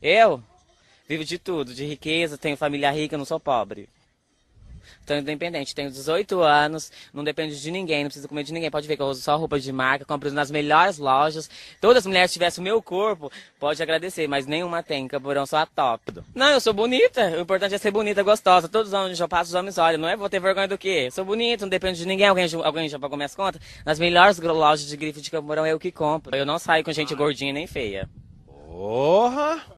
Eu vivo de tudo, de riqueza, tenho família rica, não sou pobre. Estou independente, tenho 18 anos, não dependo de ninguém, não preciso comer de ninguém. Pode ver que eu uso só roupa de marca, compro nas melhores lojas. Todas as mulheres tivessem o meu corpo, pode agradecer, mas nenhuma tem, camburão só a top. Não, eu sou bonita, o importante é ser bonita, gostosa. Todos os homens já passam, os homens olham, não é? Vou ter vergonha do quê? Sou bonita, não dependo de ninguém, alguém, alguém já pagou minhas contas. Nas melhores lojas de grife de camburão é eu que compro. Eu não saio com gente ah. gordinha nem feia. Porra!